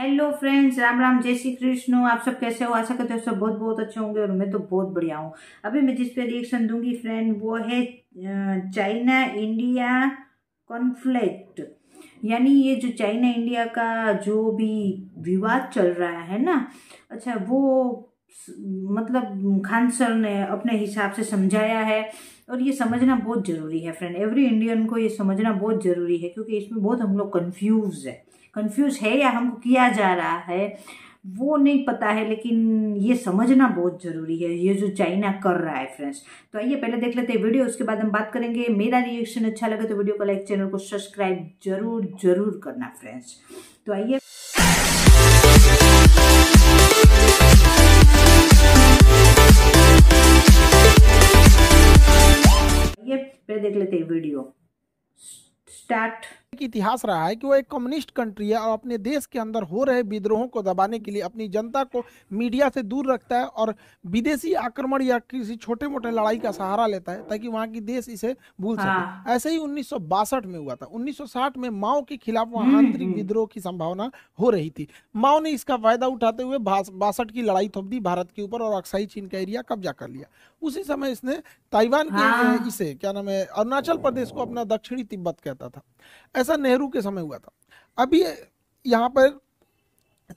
Hello friends Ram Ram जय श्री कृष्ण आप सब कैसे हो आशा करते हो सब बहुत बहुत अच्छे होंगे और मैं तो बहुत बढ़िया हूँ अभी मैं जिस पे रिएक्शन दूंगी फ्रेंड वो है चाइना इंडिया कॉन्फ्लिक्ट यानी ये जो चाइना इंडिया का जो भी विवाद चल रहा है ना अच्छा वो मतलब खान सर ने अपने हिसाब से समझाया है और ये समझना बहुत ज़रूरी है फ्रेंड एवरी इंडियन को ये समझना बहुत ज़रूरी है क्योंकि इसमें बहुत हम लोग कन्फ्यूज़ है कंफ्यूज है या हमको किया जा रहा है वो नहीं पता है लेकिन ये समझना बहुत ज़रूरी है ये जो चाइना कर रहा है फ्रेंड्स तो आइए पहले देख लेते हैं वीडियो उसके बाद हम बात करेंगे मेरा रिएक्शन अच्छा लगे तो वीडियो को लाइक चैनल को सब्सक्राइब जरूर जरूर करना फ्रेंड्स तो आइए ये पहले देख लेते हैं वीडियो स्टार्ट की इतिहास रहा है कि वो एक कम्युनिस्ट कंट्री है और अपने देश के अंदर हो रहे विद्रोहों को दबाने के लिए अपनी जनता को मीडिया से दूर रखता है और विदेशी आक्रमण या किसी छोटे मोटे लड़ाई का सहारा लेता है ताकि वहाँ की देश इसे भूल सके हाँ। ऐसे ही उन्नीस में हुआ था उन्नीस में माओ के खिलाफ वहाँ हम्म, आंतरिक हम्म। विद्रोह की संभावना हो रही थी माओ ने इसका फायदा उठाते हुए बासठ की लड़ाई थोप दी भारत के ऊपर और अक्साई चीन का एरिया कब्जा कर लिया उसी समय इसने ताइवान हाँ। के इसे क्या नाम है अरुणाचल प्रदेश को अपना दक्षिणी तिब्बत कहता था ऐसा नेहरू के समय हुआ था अभी यहाँ पर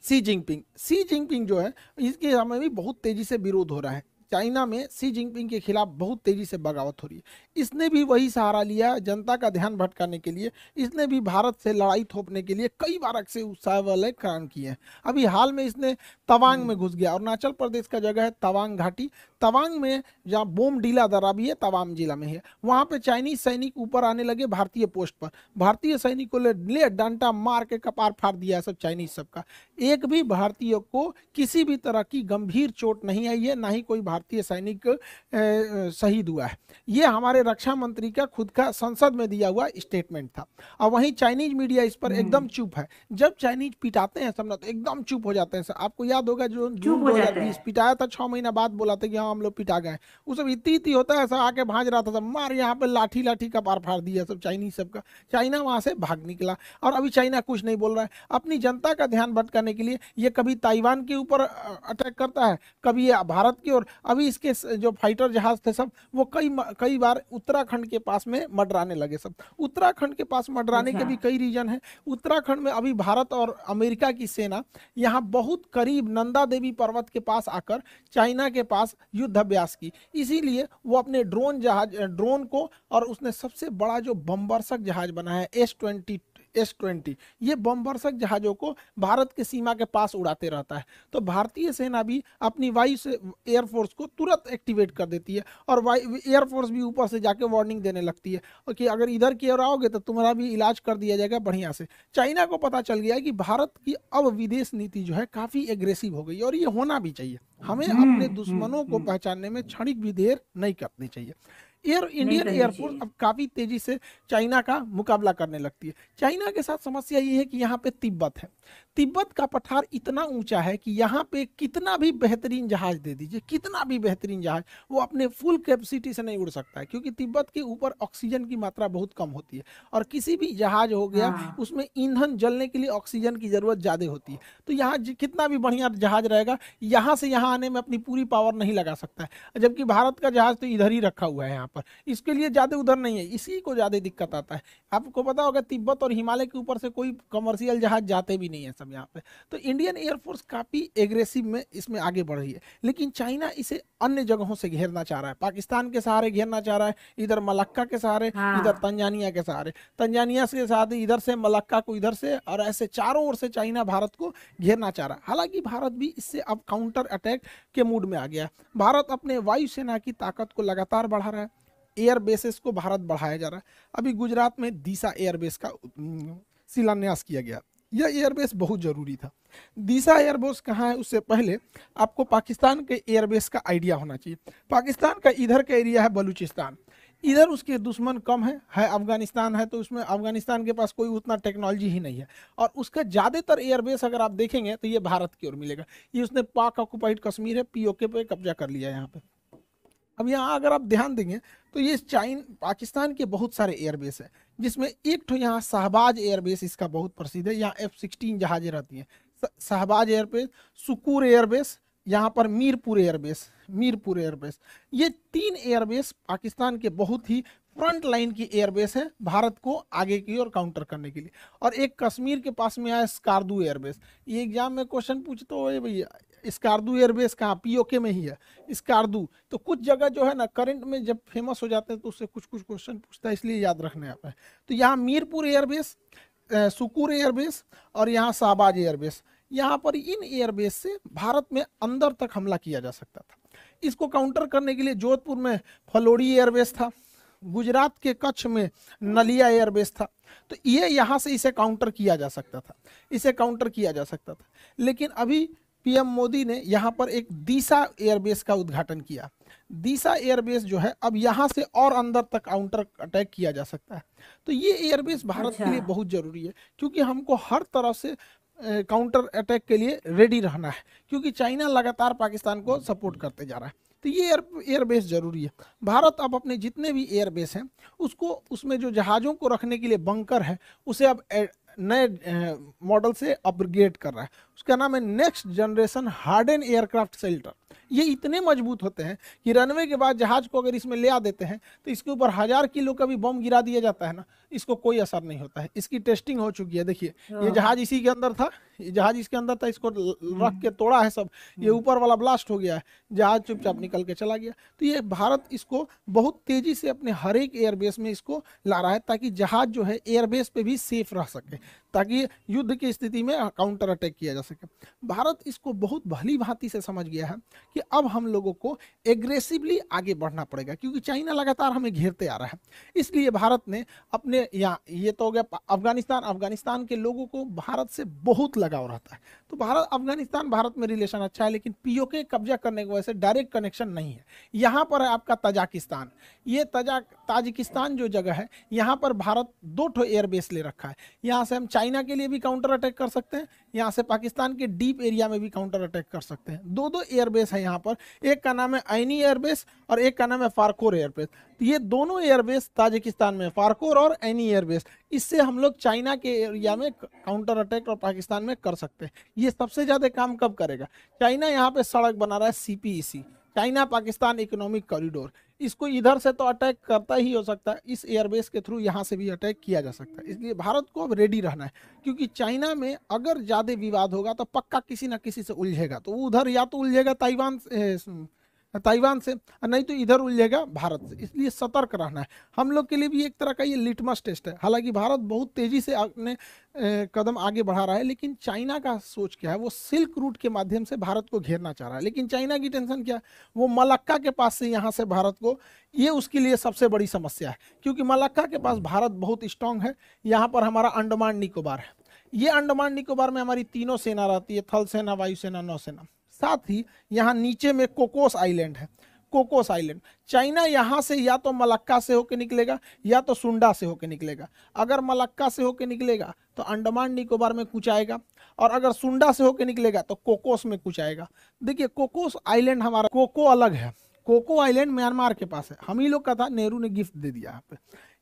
सी जिनपिंग सी जिनपिंग जो है इसके समय भी बहुत तेजी से विरोध हो रहा है चाइना में सी जिनपिंग के खिलाफ बहुत तेजी से बगावत हो रही है इसने भी वही सहारा लिया जनता का ध्यान भटकाने के लिए इसने भी भारत से लड़ाई थोपने के लिए कई बार अक्से उत्साह वाले काम किए हैं अभी हाल में इसने तवांग में घुस गया अरुणाचल प्रदेश का जगह है तवांग घाटी तवांग में जहाँ बोम डीला दरा भी है तवांग जिला में है वहाँ पर चाइनीज सैनिक ऊपर आने लगे भारतीय पोस्ट पर भारतीय सैनिकों ने ले, डांटा डंटा मार के कपार फाड़ दिया सब चाइनीज सबका एक भी भारतीय को किसी भी तरह की गंभीर चोट नहीं आई है ना ही कोई भारत भारतीय सैनिक शहीद हुआ है ये हमारे रक्षा मंत्री का खुद का संसद में दिया हुआ स्टेटमेंट था और वहीं चाइनीज मीडिया इस पर एकदम हम्म। चुप है जब चाइनीज पिटाते हैं समझा तो एकदम चुप हो जाते हैं सर आपको याद होगा जो जून दो हजार बीस पिटाया था छह महीना बाद बोला था कि हाँ हम लोग पिटा गए वो सब इतनी इतनी होता है सर आके भाज रहा था सब मार यहाँ पर लाठी लाठी का पार फाड़ दिया सब चाइनीज सबका चाइना वहाँ से भाग निकला और अभी चाइना कुछ नहीं बोल रहा है अपनी जनता का ध्यान भटकाने के लिए ये कभी ताइवान के ऊपर अटैक करता है कभी ये भारत की ओर अभी इसके जो फाइटर जहाज थे सब वो कई कई बार उत्तराखंड के पास में मडराने लगे सब उत्तराखंड के पास मडराने के अच्छा। भी कई रीजन है उत्तराखंड में अभी भारत और अमेरिका की सेना यहाँ बहुत करीब नंदा देवी पर्वत के पास आकर चाइना के पास युद्धाभ्यास की इसीलिए वो अपने ड्रोन जहाज ड्रोन को और उसने सबसे बड़ा जो बम्बरसक जहाज बनाया है एस ट्वेंटी एस ट्वेंटी ये बमवर्षक जहाज़ों को भारत की सीमा के पास उड़ाते रहता है तो भारतीय सेना भी अपनी वायु से एयरफोर्स को तुरंत एक्टिवेट कर देती है और एयरफोर्स भी ऊपर से जाके वार्निंग देने लगती है कि अगर इधर की ओर आओगे तो तुम्हारा भी इलाज कर दिया जाएगा बढ़िया से चाइना को पता चल गया है कि भारत की अब विदेश नीति जो है काफ़ी एग्रेसिव हो गई और ये होना भी चाहिए हमें अपने दुश्मनों को पहचानने में क्षणिक भी देर नहीं करनी चाहिए एयर इंडियन एयरफोर्स अब काफ़ी तेज़ी से चाइना का मुकाबला करने लगती है चाइना के साथ समस्या ये है कि यहाँ पे तिब्बत है तिब्बत का पठार इतना ऊंचा है कि यहाँ पे कितना भी बेहतरीन जहाज़ दे दीजिए कितना भी बेहतरीन जहाज़ वो अपने फुल कैपेसिटी से नहीं उड़ सकता है क्योंकि तिब्बत के ऊपर ऑक्सीजन की मात्रा बहुत कम होती है और किसी भी जहाज़ हो गया हाँ। उसमें ईंधन जलने के लिए ऑक्सीजन की ज़रूरत ज़्यादा होती है तो यहाँ कितना भी बढ़िया जहाज़ रहेगा यहाँ से यहाँ आने में अपनी पूरी पावर नहीं लगा सकता है जबकि भारत का जहाज़ तो इधर ही रखा हुआ है यहाँ पर इसके लिए ज़्यादा उधर नहीं है इसी को ज़्यादा दिक्कत आता है आपको पता होगा तिब्बत और हिमालय के ऊपर से कोई कमर्शियल जहाज़ जाते भी नहीं है सब यहाँ पे तो इंडियन एयरफोर्स काफ़ी एग्रेसिव में इसमें आगे बढ़ रही है लेकिन चाइना इसे अन्य जगहों से घेरना चाह रहा है पाकिस्तान के सहारे घेरना चाह रहा है इधर मलक्का के सहारे हाँ। इधर तंजानिया के सहारे तंजानिया के साथ इधर से मलक्का को इधर से और ऐसे चारों ओर से चाइना भारत को घेरना चाह रहा है हालांकि भारत भी इससे अब काउंटर अटैक के मूड में आ गया भारत अपने वायुसेना की ताकत को लगातार बढ़ा रहा है एयर बेसेस को भारत बढ़ाया जा रहा है अभी गुजरात में दिशा एयरबेस का शिलान्यास किया गया यह एयरबेस बहुत ज़रूरी था दिशा एयरबेस कहाँ है उससे पहले आपको पाकिस्तान के एयरबेस का आइडिया होना चाहिए पाकिस्तान का इधर का एरिया है बलूचिस्तान इधर उसके दुश्मन कम है है अफगानिस्तान है तो उसमें अफगानिस्तान के पास कोई उतना टेक्नोलॉजी ही नहीं है और उसका ज़्यादातर एयरबेस अगर आप देखेंगे तो ये भारत की ओर मिलेगा ये उसने पाक ऑक्युपाइड कश्मीर है पीओके पे कब्जा कर लिया है यहाँ पे अब यहाँ अगर आप ध्यान देंगे तो ये चाइन पाकिस्तान के बहुत सारे एयरबेस है जिसमें एक तो यहाँ शहबाज एयरबेस इसका बहुत प्रसिद्ध है यहाँ एफ सिक्सटीन जहाज़ें रहती हैं शहबाज एयरबेस सुकूर एयरबेस यहाँ पर मीरपुर एयरबेस मीरपुर एयरबेस ये तीन एयरबेस पाकिस्तान के बहुत ही फ्रंट लाइन की एयरबेस है भारत को आगे की ओर काउंटर करने के लिए और एक कश्मीर के पास में आया स्कारदू एयरबेस ये एग्जाम में क्वेश्चन पूछते हो भैया स्कारदू एयरबेस कहाँ पीओके में ही है स्कारदू तो कुछ जगह जो है ना करंट में जब फेमस हो जाते हैं तो उससे कुछ कुछ क्वेश्चन पूछता है इसलिए याद रखने आता है तो यहाँ मीरपुर एयरबेस सुकूर एयरबेस और यहाँ शाहबाज एयरबेस यहाँ पर इन एयरबेस से भारत में अंदर तक हमला किया जा सकता था इसको काउंटर करने के लिए जोधपुर में फलोड़ी एयरबेस था गुजरात के कच्छ में नलिया एयरबेस था तो ये यहाँ से इसे काउंटर किया जा सकता था इसे काउंटर किया जा सकता था लेकिन अभी पीएम मोदी ने यहाँ पर एक दिशा एयरबेस का उद्घाटन किया दिशा एयरबेस जो है अब यहाँ से और अंदर तक काउंटर अटैक किया जा सकता है तो ये एयरबेस भारत अच्छा। के लिए बहुत जरूरी है क्योंकि हमको हर तरह से काउंटर अटैक के लिए रेडी रहना है क्योंकि चाइना लगातार पाकिस्तान को सपोर्ट करते जा रहा है तो ये एयर एयरबेस जरूरी है भारत अब अपने जितने भी एयरबेस हैं उसको उसमें जो जहाज़ों को रखने के लिए बंकर है उसे अब नए मॉडल से अपग्रेड कर रहा है उसका नाम है next generation hardened aircraft shelter ये इतने मजबूत होते हैं कि रनवे के बाद जहाज को अगर इसमें ले आ देते हैं तो इसके ऊपर हज़ार किलो का भी बम गिरा दिया जाता है ना इसको कोई असर नहीं होता है इसकी टेस्टिंग हो चुकी है देखिए ये हाँ। जहाज इसी के अंदर था ये जहाज इसके अंदर था इसको हम्म। रख के तोड़ा है सब ये हम्म। ऊपर वाला ब्लास्ट हो गया है जहाज चुपचाप निकल के चला गया तो ये भारत इसको बहुत तेजी से अपने हर एक एयरबेस में इसको ला रहा है ताकि जहाज जो है एयरबेस पे भी सेफ रह सके ताकि युद्ध की स्थिति में काउंटर अटैक किया जा सके भारत इसको बहुत भली भांति से समझ गया है कि अब हम लोगों को एग्रेसिवली आगे बढ़ना पड़ेगा क्योंकि चाइना लगातार हमें घेरते आ रहा है इसलिए भारत ने अपने ये या ये तो हो गया अफगानिस्तान अफगानिस्तान के लोगों को भारत से बहुत लगाव रहता है तो भारत अफगानिस्तान भारत में रिलेशन अच्छा है लेकिन पीओके कब्जा करने की वजह से डायरेक्ट कनेक्शन नहीं है यहाँ पर है आपका तजाकिस्तान ये तजा ताजिकिस्तान जो जगह है यहाँ पर भारत दो ठो एयरबेस ले रखा है यहाँ से हम चाइना के लिए भी काउंटर अटैक कर सकते हैं यहाँ से पाकिस्तान के डीप एरिया में भी काउंटर अटैक कर सकते हैं दो दो एयरबेस है यहाँ पर एक का नाम है आइनी एयरबेस और एक का नाम है फारकोर एयरबेस तो ये दोनों एयरबेस ताजिकिस्तान में फारकोर और एनी एयरबेस इससे हम लोग चाइना के एरिया में काउंटर अटैक और पाकिस्तान में कर सकते हैं ये सबसे ज़्यादा काम कब करेगा चाइना यहाँ पर सड़क बना रहा है सी चाइना पाकिस्तान इकोनॉमिक कॉरिडोर इसको इधर से तो अटैक करता ही हो सकता है इस एयरबेस के थ्रू यहाँ से भी अटैक किया जा सकता है इसलिए भारत को अब रेडी रहना है क्योंकि चाइना में अगर ज़्यादा विवाद होगा तो पक्का किसी ना किसी से उलझेगा तो उधर या तो उलझेगा ताइवान ताइवान से नहीं तो इधर उलझेगा भारत से इसलिए सतर्क रहना है हम लोग के लिए भी एक तरह का ये लिटमस टेस्ट है हालांकि भारत बहुत तेज़ी से अपने कदम आगे बढ़ा रहा है लेकिन चाइना का सोच क्या है वो सिल्क रूट के माध्यम से भारत को घेरना चाह रहा है लेकिन चाइना की टेंशन क्या है वो मलक्का के पास से यहाँ से भारत को ये उसके लिए सबसे बड़ी समस्या है क्योंकि मलक्का के पास भारत बहुत स्ट्रांग है यहाँ पर हमारा अंडमान निकोबार है ये अंडमान निकोबार में हमारी तीनों सेना रहती है थल सेना वायुसेना नौसेना साथ ही यहाँ नीचे में कोकोस आइलैंड है कोकोस आइलैंड चाइना यहाँ से या तो मलक्का से होकर निकलेगा या तो सुंडा से होकर निकलेगा अगर मलक्का से होकर निकलेगा तो अंडमान निकोबार में कुछ आएगा और अगर सुंडा से होकर निकलेगा तो कोकोस में कुछ आएगा देखिए कोकोस आइलैंड हमारा कोको अलग है कोको आइलैंड म्यांमार के पास है हम ही लोग का था नेहरू ने गिफ्ट दे दिया यहाँ पे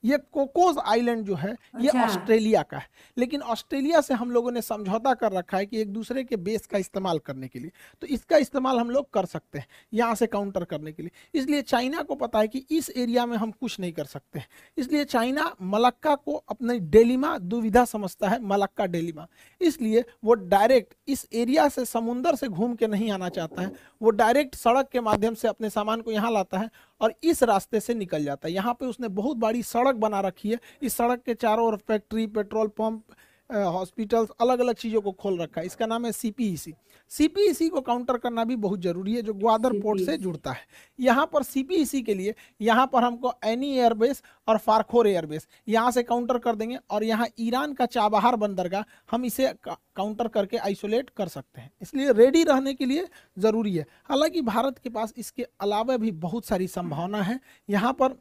ये कोकोज आइलैंड जो है ये अच्छा। ऑस्ट्रेलिया का है लेकिन ऑस्ट्रेलिया से हम लोगों ने समझौता कर रखा है कि एक दूसरे के बेस का इस्तेमाल करने के लिए तो इसका इस्तेमाल हम लोग कर सकते हैं यहाँ से काउंटर करने के लिए इसलिए चाइना को पता है कि इस एरिया में हम कुछ नहीं कर सकते इसलिए चाइना मलक्का को अपने डेलीमा दुविधा समझता है मलक्का डेलीमा इसलिए वो डायरेक्ट इस एरिया से समुंदर से घूम के नहीं आना चाहता है वो डायरेक्ट सड़क के माध्यम से अपने सामान को यहाँ लाता है और इस रास्ते से निकल जाता है यहाँ पे उसने बहुत बड़ी सड़क बना रखी है इस सड़क के चारों ओर फैक्ट्री पेट्रोल पंप हॉस्पिटल्स अलग अलग चीज़ों को खोल रखा है इसका नाम है सीपीईसी सीपीईसी e e को काउंटर करना भी बहुत ज़रूरी है जो ग्वादर पोर्ट e से जुड़ता है यहाँ पर सीपीईसी के लिए यहाँ पर हमको एनी एयरबेस और फारखोर एयरबेस यहाँ से काउंटर कर देंगे और यहाँ ईरान का चाबहार बंदरगाह हम इसे काउंटर करके आइसोलेट कर सकते हैं इसलिए रेडी रहने के लिए ज़रूरी है हालांकि भारत के पास इसके अलावा भी बहुत सारी संभावना है यहाँ पर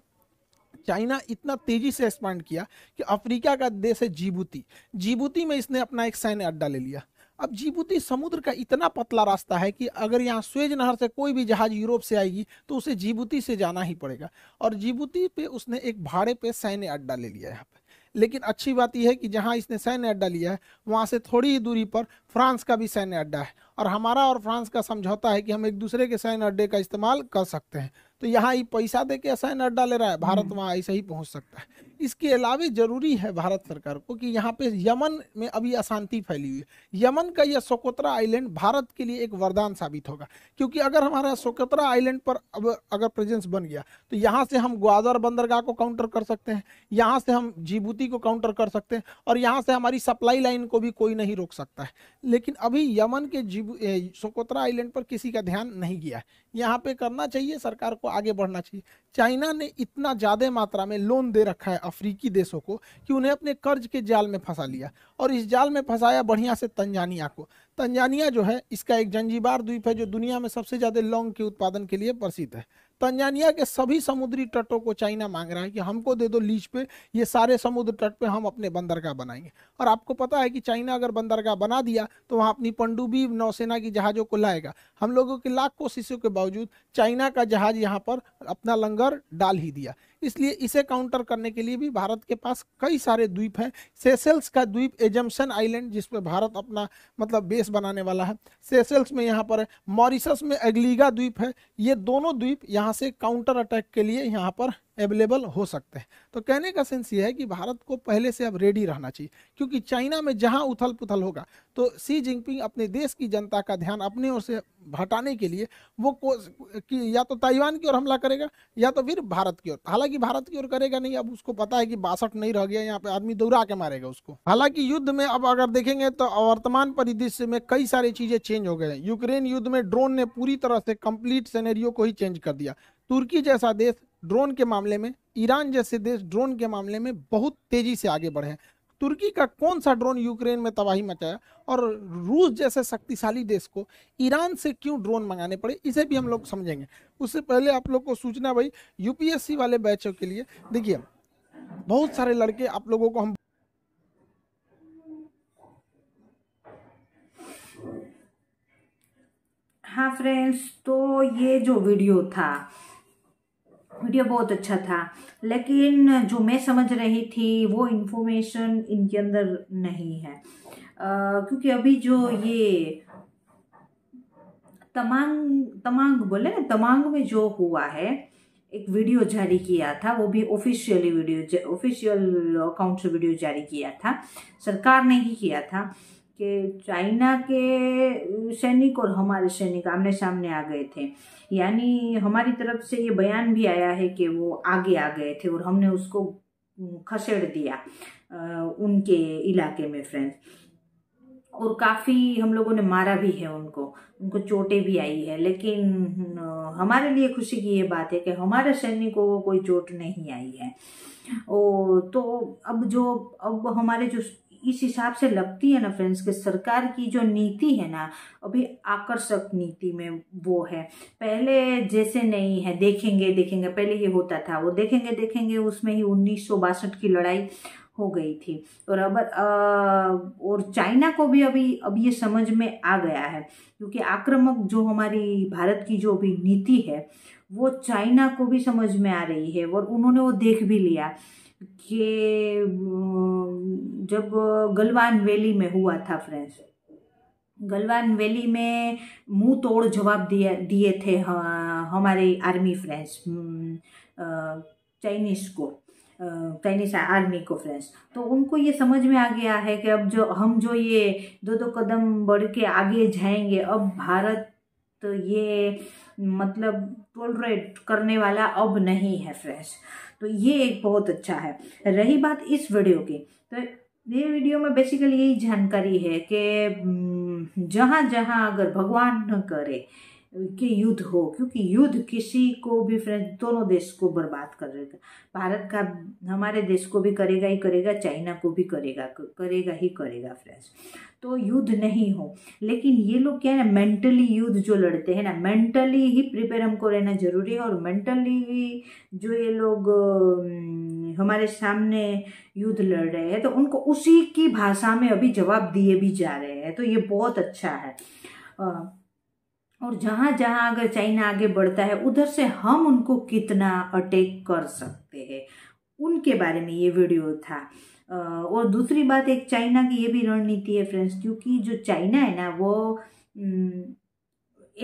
चाइना इतना तेजी से एक्सपांड किया कि अफ्रीका का देश है जीबूती जीबूती में इसने अपना एक सैन्य अड्डा ले लिया अब जीबूती समुद्र का इतना पतला रास्ता है कि अगर यहाँ स्वेज नहर से कोई भी जहाज यूरोप से आएगी तो उसे जीबूती से जाना ही पड़ेगा और जीबूती पे उसने एक भाड़े पे सैन्य अड्डा ले लिया यहाँ पे लेकिन अच्छी बात यह है कि जहाँ इसने सैन्य अड्डा लिया है वहाँ से थोड़ी ही दूरी पर फ्रांस का भी सैन्य अड्डा है और हमारा और फ्रांस का समझौता है कि हम एक दूसरे के सैन्य अड्डे का इस्तेमाल कर सकते हैं तो यहाँ ही पैसा दे के सैन्य अड्डा ले रहा है भारत हम्म। वहाँ ऐसे ही पहुँच सकता है इसके अलावा जरूरी है भारत सरकार को कि यहाँ पे यमन में अभी अशांति फैली हुई है यमन का यह सोकोत्रा आइलैंड भारत के लिए एक वरदान साबित होगा क्योंकि अगर हमारा सोकोत्रा आइलैंड पर अब अगर प्रेजेंस बन गया तो यहाँ से हम ग्वादर बंदरगाह को काउंटर कर सकते हैं यहाँ से हम जीबूती को काउंटर कर सकते हैं और यहाँ से हमारी सप्लाई लाइन को भी कोई नहीं रोक सकता है लेकिन अभी यमन के जीव सोकोत्रा आइलैंड पर किसी का ध्यान नहीं गया है यहाँ पे करना चाहिए सरकार को आगे बढ़ना चाहिए चाइना ने इतना ज़्यादा मात्रा में लोन दे रखा है अफ्रीकी देशों को कि उन्हें अपने कर्ज के जाल में फंसा लिया और इस जाल में फंसाया बढ़िया से तंजानिया को तंजानिया जो है इसका एक जंजीबार द्वीप है जो दुनिया में सबसे ज़्यादा लौंग के उत्पादन के लिए प्रसिद्ध है तंजानिया के सभी समुद्री तटों को चाइना मांग रहा है कि हमको दे दो लीज पे ये सारे समुद्र तट पे हम अपने बंदरगाह बनाएंगे और आपको पता है कि चाइना अगर बंदरगाह बना दिया तो वहाँ अपनी पंडुबी नौसेना की जहाज़ों को लाएगा हम लोगों की लाख कोशिशों के बावजूद चाइना का जहाज़ यहाँ पर अपना लंगर डाल ही दिया इसलिए इसे काउंटर करने के लिए भी भारत के पास कई सारे द्वीप हैं सेसेल्स का द्वीप एजम्सन आइलैंड जिस पर भारत अपना मतलब बेस बनाने वाला है सेसेल्स में यहाँ पर है में एग्लीगा द्वीप है ये दोनों द्वीप यहाँ से काउंटर अटैक के लिए यहाँ पर अवेलेबल हो सकते हैं तो कहने का सेंस ये है कि भारत को पहले से अब रेडी रहना चाहिए क्योंकि चाइना में जहाँ उथल पुथल होगा तो सी जिनपिंग अपने देश की जनता का ध्यान अपने ओर से हटाने के लिए वो कि या तो ताइवान की ओर हमला करेगा या तो फिर भारत की ओर हालांकि भारत की ओर करेगा नहीं अब उसको पता है कि बासठ नहीं रह गया यहाँ पे आदमी दौड़ा के मारेगा उसको हालांकि युद्ध में अब अगर देखेंगे तो वर्तमान परिदृश्य में कई सारी चीजें चेंज हो गए हैं यूक्रेन युद्ध में ड्रोन ने पूरी तरह से कंप्लीट सेनेरियो को ही चेंज कर दिया तुर्की जैसा देश ड्रोन के मामले में ईरान जैसे देश ड्रोन के मामले में बहुत तेजी से आगे बढ़े हैं तुर्की का कौन सा ड्रोन यूक्रेन में तबाही मचाया और रूस जैसे शक्तिशाली देश को ईरान से क्यों ड्रोन मंगाने पड़े इसे भी हम लोग समझेंगे उससे पहले आप लोग को सूचना भाई यूपीएससी वाले बैचों के लिए देखिए बहुत सारे लड़के आप लोगों को हम हाँ फ्रेंड्स तो ये जो वीडियो था वीडियो बहुत अच्छा था लेकिन जो मैं समझ रही थी वो इन्फॉर्मेशन इनके अंदर नहीं है आ, क्योंकि अभी जो ये तमांग तमांग बोले ना तमांग में जो हुआ है एक वीडियो जारी किया था वो भी ऑफिशियली वीडियो ऑफिशियल अकाउंट से वीडियो जारी किया था सरकार ने ही किया था कि चाइना के सैनिक और हमारे सैनिक आमने सामने आ गए थे यानी हमारी तरफ से ये बयान भी आया है कि वो आगे आ गए थे और हमने उसको खसेड़ दिया उनके इलाके में फ्रेंड्स और काफ़ी हम लोगों ने मारा भी है उनको उनको चोटें भी आई है लेकिन हमारे लिए खुशी की ये बात है कि हमारे सैनिकों को कोई चोट नहीं आई है ओ तो अब जो अब हमारे जो इस हिसाब से लगती है ना फ्रेंड्स कि सरकार की जो नीति है ना अभी आकर्षक नीति में वो है पहले जैसे नहीं है देखेंगे देखेंगे पहले ये होता था वो देखेंगे देखेंगे उसमें ही उन्नीस की लड़ाई हो गई थी और अब और चाइना को भी अभी अब ये समझ में आ गया है क्योंकि आक्रामक जो हमारी भारत की जो भी नीति है वो चाइना को भी समझ में आ रही है और उन्होंने वो देख भी लिया ये जब गलवान वैली में हुआ था फ्रेंड्स गलवान वैली में मुंह तोड़ जवाब दिए दिए थे हमारे आर्मी फ्रेंड्स चाइनीज़ को चाइनीस आर्मी को फ्रेंड्स तो उनको ये समझ में आ गया है कि अब जो हम जो ये दो दो कदम बढ़ के आगे जाएंगे अब भारत तो ये मतलब टोलरेट करने वाला अब नहीं है फ्रेंड्स तो ये एक बहुत अच्छा है रही बात इस वीडियो की तो ये वीडियो में बेसिकली यही जानकारी है कि हम्म, जहाँ जहाँ अगर भगवान न करे कि युद्ध हो क्योंकि युद्ध किसी को भी फ्रेंच दोनों देश को बर्बाद कर देगा भारत का हमारे देश को भी करेगा ही करेगा चाइना को भी करेगा करेगा ही करेगा फ्रेंच तो युद्ध नहीं हो लेकिन ये लोग क्या है ना मेंटली युद्ध जो लड़ते हैं ना मेंटली ही प्रिपेयर हमको रहना जरूरी है और मेंटली ही जो ये लोग हमारे सामने युद्ध लड़ रहे हैं तो उनको उसी की भाषा में अभी जवाब दिए भी जा रहे हैं तो ये बहुत अच्छा है और जहां जहां अगर चाइना आगे बढ़ता है उधर से हम उनको कितना अटैक कर सकते हैं उनके बारे में ये वीडियो था और दूसरी बात एक चाइना की ये भी रणनीति है फ्रेंड्स क्योंकि जो चाइना है ना वो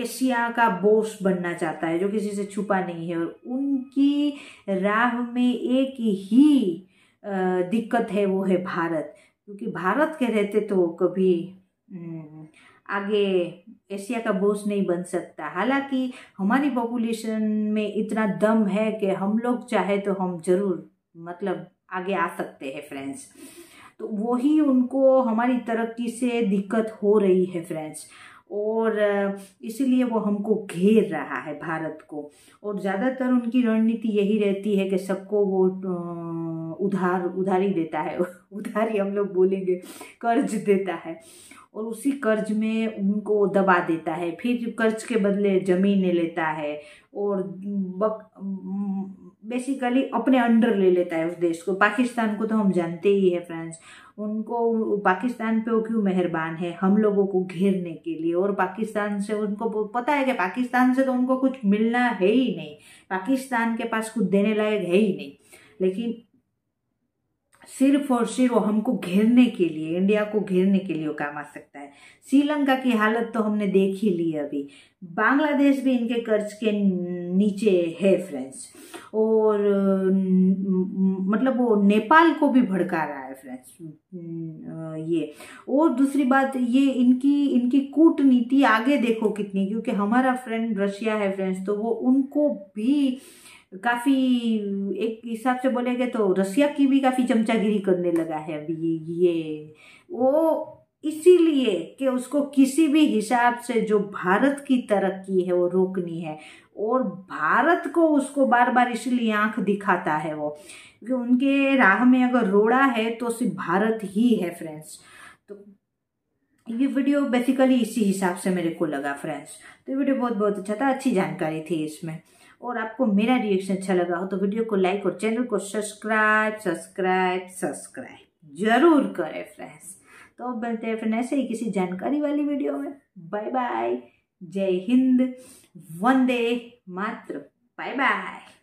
एशिया का बोस बनना चाहता है जो किसी से छुपा नहीं है और उनकी राह में एक ही दिक्कत है वो है भारत क्योंकि भारत के रहते तो कभी आगे एशिया का बोस नहीं बन सकता हालांकि हमारी पॉपुलेशन में इतना दम है कि हम लोग चाहे तो हम ज़रूर मतलब आगे आ सकते हैं फ्रेंड्स तो वही उनको हमारी तरक्की से दिक्कत हो रही है फ्रेंड्स और इसीलिए वो हमको घेर रहा है भारत को और ज़्यादातर उनकी रणनीति यही रहती है कि सबको वो उधार उधारी देता है उधारी हम लोग बोलेंगे कर्ज देता है और उसी कर्ज में उनको दबा देता है फिर कर्ज के बदले ज़मीनें लेता है और बक, बेसिकली अपने अंडर ले लेता है उस देश को पाकिस्तान को तो हम जानते ही है फ्रेंड्स उनको पाकिस्तान पे वो क्यों मेहरबान है हम लोगों को घेरने के लिए और पाकिस्तान से उनको पता है कि पाकिस्तान से तो उनको कुछ मिलना है ही नहीं पाकिस्तान के पास कुछ देने लायक है ही नहीं लेकिन सिर्फ और सिर्फ हमको घेरने के लिए इंडिया को घेरने के लिए काम आ सकता है श्रीलंका की हालत तो हमने देख ही ली अभी बांग्लादेश भी इनके कर्ज के नीचे है फ्रेंड्स और मतलब वो नेपाल को भी भड़का रहा है फ्रेंड्स ये और दूसरी बात ये इनकी इनकी कूटनीति आगे देखो कितनी क्योंकि हमारा फ्रेंड रशिया है फ्रेंड्स तो वो उनको भी काफ़ी एक हिसाब से बोलेंगे तो रसिया की भी काफ़ी चमचागिरी करने लगा है अभी ये वो इसीलिए कि उसको किसी भी हिसाब से जो भारत की तरक्की है वो रोकनी है और भारत को उसको बार बार इसलिए आंख दिखाता है वो क्योंकि उनके राह में अगर रोड़ा है तो सिर्फ भारत ही है फ्रेंड्स तो ये वीडियो बेसिकली इसी हिसाब से मेरे को लगा फ्रेंड्स तो ये वीडियो बहुत बहुत अच्छा था अच्छी जानकारी थी इसमें और आपको मेरा रिएक्शन अच्छा लगा हो तो वीडियो को लाइक और चैनल को सब्सक्राइब सब्सक्राइब सब्सक्राइब जरूर करें फ्रेंड्स तो बनते हैं फ्रेंड ऐसे ही किसी जानकारी वाली वीडियो में बाय बाय जय हिंद वंदे मात्र बाय बाय